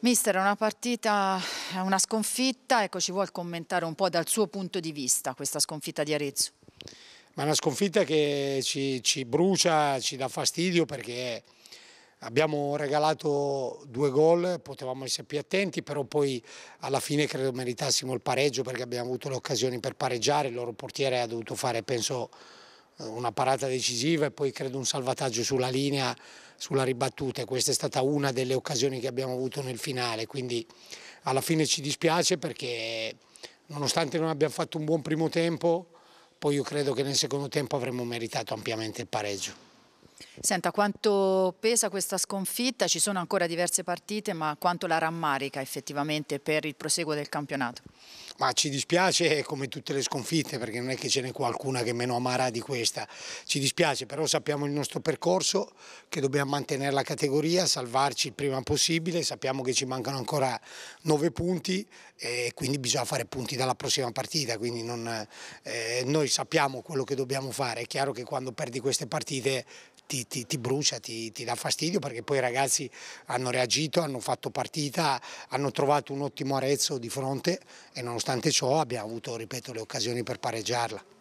Mister, una partita, una sconfitta, ecco ci vuol commentare un po' dal suo punto di vista questa sconfitta di Arezzo? Ma è una sconfitta che ci, ci brucia, ci dà fastidio perché abbiamo regalato due gol, potevamo essere più attenti, però poi alla fine credo meritassimo il pareggio perché abbiamo avuto le occasioni per pareggiare, il loro portiere ha dovuto fare penso una parata decisiva e poi credo un salvataggio sulla linea, sulla ribattuta. Questa è stata una delle occasioni che abbiamo avuto nel finale, quindi alla fine ci dispiace perché nonostante non abbiamo fatto un buon primo tempo, poi io credo che nel secondo tempo avremmo meritato ampiamente il pareggio. Senta, quanto pesa questa sconfitta? Ci sono ancora diverse partite, ma quanto la rammarica effettivamente per il proseguo del campionato? Ma ci dispiace come tutte le sconfitte perché non è che ce n'è qualcuna che è meno amara di questa, ci dispiace però sappiamo il nostro percorso, che dobbiamo mantenere la categoria, salvarci il prima possibile, sappiamo che ci mancano ancora nove punti e quindi bisogna fare punti dalla prossima partita, quindi non, eh, noi sappiamo quello che dobbiamo fare, è chiaro che quando perdi queste partite ti, ti, ti, brucia, ti, ti, dà fastidio perché poi i ragazzi hanno reagito, hanno fatto partita, hanno trovato un ottimo Arezzo di fronte e nonostante nonostante ciò abbiamo avuto ripeto, le occasioni per pareggiarla.